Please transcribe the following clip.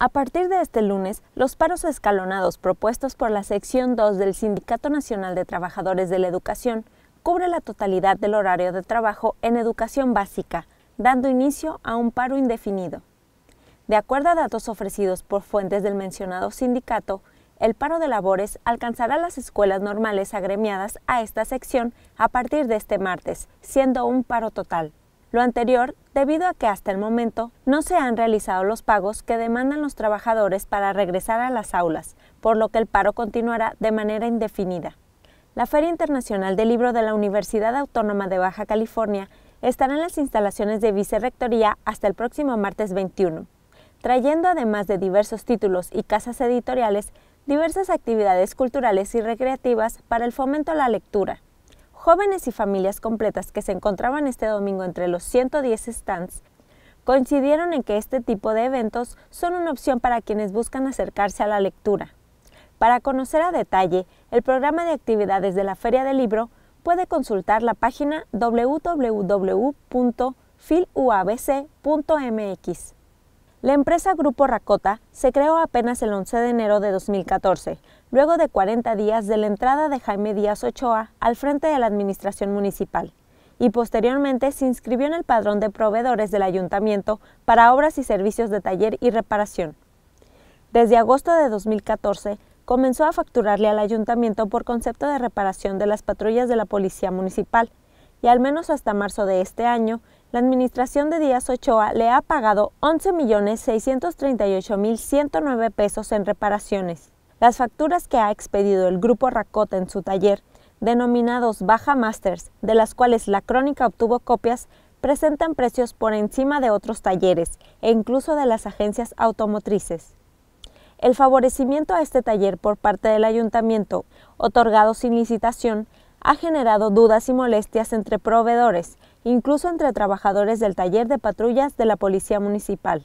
A partir de este lunes, los paros escalonados propuestos por la sección 2 del Sindicato Nacional de Trabajadores de la Educación cubre la totalidad del horario de trabajo en educación básica, dando inicio a un paro indefinido. De acuerdo a datos ofrecidos por fuentes del mencionado sindicato, el paro de labores alcanzará las escuelas normales agremiadas a esta sección a partir de este martes, siendo un paro total. Lo anterior debido a que hasta el momento no se han realizado los pagos que demandan los trabajadores para regresar a las aulas, por lo que el paro continuará de manera indefinida. La Feria Internacional del Libro de la Universidad Autónoma de Baja California estará en las instalaciones de Vicerrectoría hasta el próximo martes 21, trayendo además de diversos títulos y casas editoriales, diversas actividades culturales y recreativas para el fomento a la lectura jóvenes y familias completas que se encontraban este domingo entre los 110 stands coincidieron en que este tipo de eventos son una opción para quienes buscan acercarse a la lectura. Para conocer a detalle el programa de actividades de la Feria del Libro, puede consultar la página www.filuabc.mx. La empresa Grupo Racota se creó apenas el 11 de enero de 2014, luego de 40 días de la entrada de Jaime Díaz Ochoa al frente de la administración municipal, y posteriormente se inscribió en el padrón de proveedores del ayuntamiento para obras y servicios de taller y reparación. Desde agosto de 2014 comenzó a facturarle al ayuntamiento por concepto de reparación de las patrullas de la Policía Municipal, y al menos hasta marzo de este año la administración de Díaz Ochoa le ha pagado 11.638.109 pesos en reparaciones. Las facturas que ha expedido el grupo Racota en su taller, denominados Baja Masters, de las cuales la crónica obtuvo copias, presentan precios por encima de otros talleres e incluso de las agencias automotrices. El favorecimiento a este taller por parte del ayuntamiento, otorgado sin licitación, ha generado dudas y molestias entre proveedores, incluso entre trabajadores del taller de patrullas de la Policía Municipal.